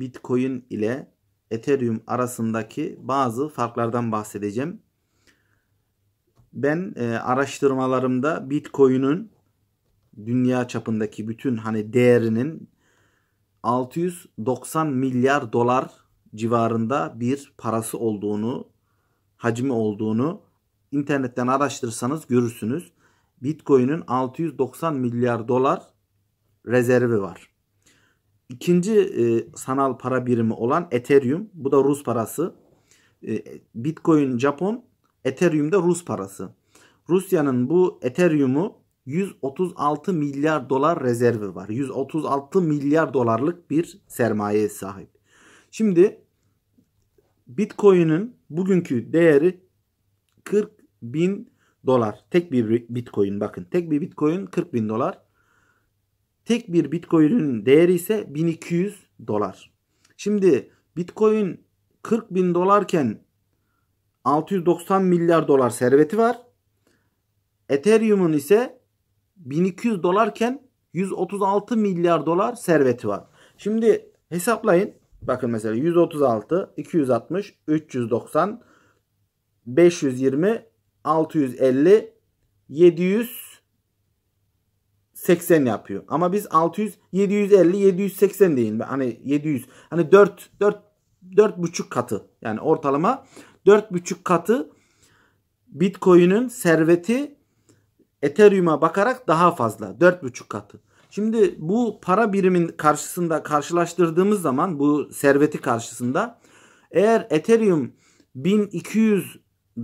Bitcoin ile Ethereum arasındaki bazı farklardan bahsedeceğim. Ben e, araştırmalarımda Bitcoin'in dünya çapındaki bütün hani değerinin 690 milyar dolar civarında bir parası olduğunu, hacmi olduğunu internetten araştırırsanız görürsünüz. Bitcoin'in 690 milyar dolar rezervi var. İkinci e, sanal para birimi olan Ethereum. Bu da Rus parası. E, Bitcoin Japon, Ethereum da Rus parası. Rusya'nın bu Ethereum'u 136 milyar dolar rezervi var. 136 milyar dolarlık bir sermaye sahip. Şimdi Bitcoin'in bugünkü değeri 40 bin dolar. Tek bir Bitcoin bakın. Tek bir Bitcoin 40 bin dolar. Tek bir Bitcoin'in değeri ise 1200 dolar. Şimdi Bitcoin 40 bin dolarken 690 milyar dolar serveti var. Ethereum'un ise 1200 dolarken 136 milyar dolar serveti var. Şimdi hesaplayın. Bakın mesela 136, 260, 390, 520, 650, 700 80 yapıyor. Ama biz 600, 750, 780 deyin. Hani 700. Hani 4, 4, 4 buçuk katı. Yani ortalama 4 buçuk katı Bitcoin'in serveti Ethereum'a bakarak daha fazla. 4 buçuk katı. Şimdi bu para birimin karşısında karşılaştırdığımız zaman bu serveti karşısında eğer Ethereum 1200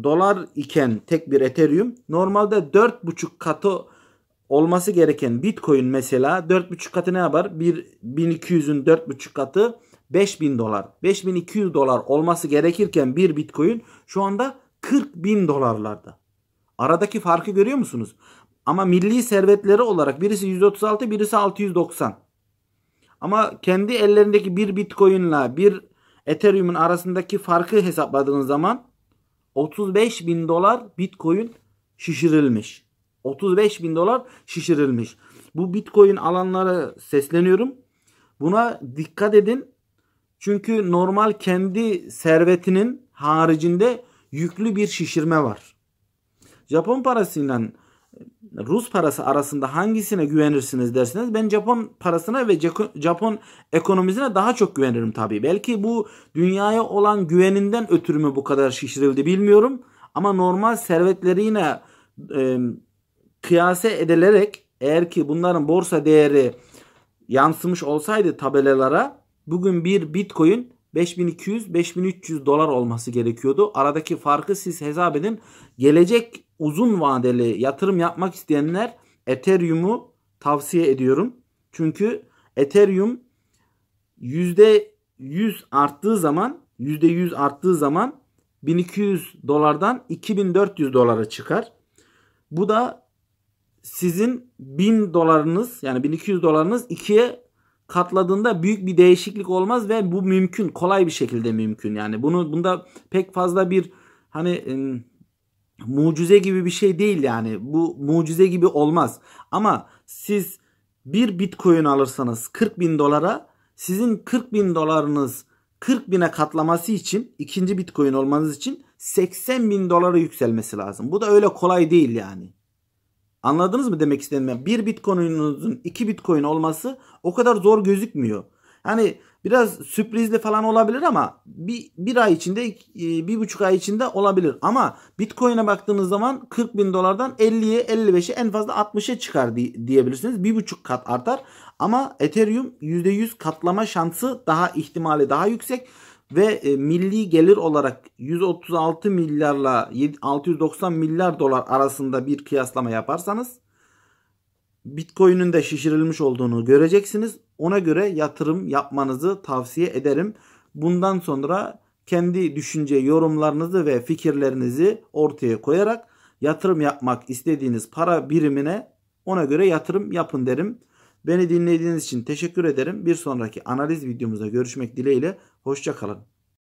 dolar iken tek bir Ethereum normalde 4,5 katı olması gereken Bitcoin mesela 4,5 katı ne yapar? 1, 1200'ün 4,5 katı 5000 dolar. 5200 dolar olması gerekirken bir Bitcoin şu anda 40 bin dolarlarda. Aradaki farkı görüyor musunuz? Ama milli servetleri olarak birisi 136 birisi 690. Ama kendi ellerindeki bir Bitcoin'la bir Ethereum'un arasındaki farkı hesapladığınız zaman 35 bin dolar Bitcoin şişirilmiş. 35 bin dolar şişirilmiş. Bu bitcoin alanlara sesleniyorum. Buna dikkat edin. Çünkü normal kendi servetinin haricinde yüklü bir şişirme var. Japon parasıyla Rus parası arasında hangisine güvenirsiniz dersiniz. Ben Japon parasına ve Japon ekonomisine daha çok güvenirim tabi. Belki bu dünyaya olan güveninden ötürü mü bu kadar şişirildi bilmiyorum. Ama normal servetleriyle e, kıyase edilerek eğer ki bunların borsa değeri yansımış olsaydı tabelalara bugün bir bitcoin 5200-5300 dolar olması gerekiyordu. Aradaki farkı siz hesap edin. Gelecek uzun vadeli yatırım yapmak isteyenler Ethereum'u tavsiye ediyorum. Çünkü Ethereum %100 arttığı zaman %100 arttığı zaman 1200 dolardan 2400 dolara çıkar. Bu da sizin 1000 dolarınız yani 1200 dolarınız ikiye katladığında büyük bir değişiklik olmaz ve bu mümkün. Kolay bir şekilde mümkün. Yani bunu bunda pek fazla bir hani mucize gibi bir şey değil yani. Bu mucize gibi olmaz. Ama siz bir bitcoin alırsanız 40 bin dolara sizin 40 bin dolarınız 40 bine katlaması için ikinci bitcoin olmanız için 80 bin dolara yükselmesi lazım. Bu da öyle kolay değil yani. Anladınız mı demek istediğimi? Bir Bitcoin'unuzun iki bitcoin olması o kadar zor gözükmüyor. Hani biraz sürprizli falan olabilir ama bir, bir ay içinde e, bir buçuk ay içinde olabilir. Ama bitcoin'e baktığınız zaman 40 bin dolardan 50'ye 55'e en fazla 60'a çıkar diyebilirsiniz. Bir buçuk kat artar ama Ethereum %100 katlama şansı daha ihtimali daha yüksek ve e, milli gelir olarak 136 milyarla 690 milyar dolar arasında bir kıyaslama yaparsanız Bitcoin'in de şişirilmiş olduğunu göreceksiniz. Ona göre yatırım yapmanızı tavsiye ederim. Bundan sonra kendi düşünce yorumlarınızı ve fikirlerinizi ortaya koyarak yatırım yapmak istediğiniz para birimine ona göre yatırım yapın derim. Beni dinlediğiniz için teşekkür ederim. Bir sonraki analiz videomuzda görüşmek dileğiyle. Hoşçakalın.